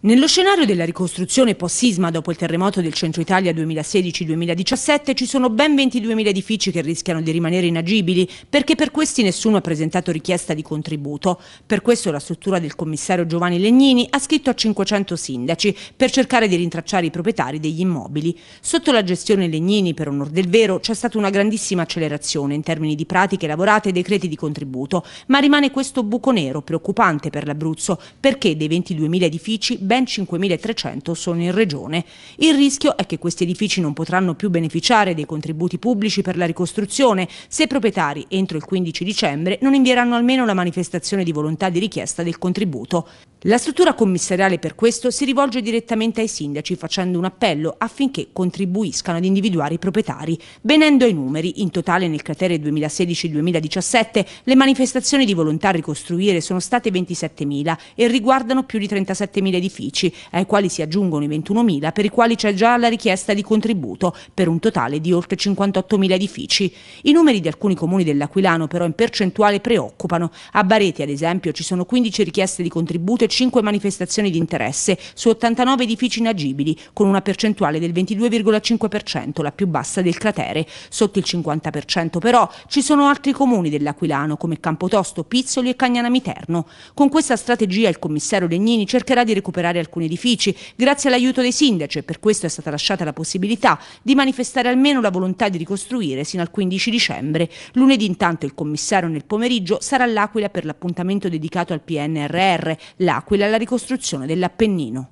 Nello scenario della ricostruzione post-sisma dopo il terremoto del centro Italia 2016-2017 ci sono ben 22.000 edifici che rischiano di rimanere inagibili perché per questi nessuno ha presentato richiesta di contributo. Per questo la struttura del commissario Giovanni Legnini ha scritto a 500 sindaci per cercare di rintracciare i proprietari degli immobili. Sotto la gestione Legnini, per onor del vero, c'è stata una grandissima accelerazione in termini di pratiche lavorate e decreti di contributo, ma rimane questo buco nero preoccupante per l'Abruzzo perché dei 22.000 edifici ben 5.300 sono in regione. Il rischio è che questi edifici non potranno più beneficiare dei contributi pubblici per la ricostruzione se i proprietari entro il 15 dicembre non invieranno almeno la manifestazione di volontà di richiesta del contributo. La struttura commissariale per questo si rivolge direttamente ai sindaci facendo un appello affinché contribuiscano ad individuare i proprietari. Venendo ai numeri, in totale nel cratere 2016-2017 le manifestazioni di volontà a ricostruire sono state 27.000 e riguardano più di 37.000 edifici, ai quali si aggiungono i 21.000 per i quali c'è già la richiesta di contributo, per un totale di oltre 58.000 edifici. I numeri di alcuni comuni dell'Aquilano però in percentuale preoccupano. A Bareti ad esempio ci sono 15 richieste di contributo 105 manifestazioni di interesse su 89 edifici inagibili, con una percentuale del 22,5%, la più bassa del cratere. Sotto il 50% però ci sono altri comuni dell'Aquilano come Campotosto, Pizzoli e Cagnana Cagnanamiterno. Con questa strategia il commissario Legnini cercherà di recuperare alcuni edifici grazie all'aiuto dei sindaci e per questo è stata lasciata la possibilità di manifestare almeno la volontà di ricostruire sino al 15 dicembre. Lunedì intanto il commissario nel pomeriggio sarà all'Aquila per l'appuntamento dedicato al PNRR, l'Aquila all'Aquila alla ricostruzione dell'Appennino.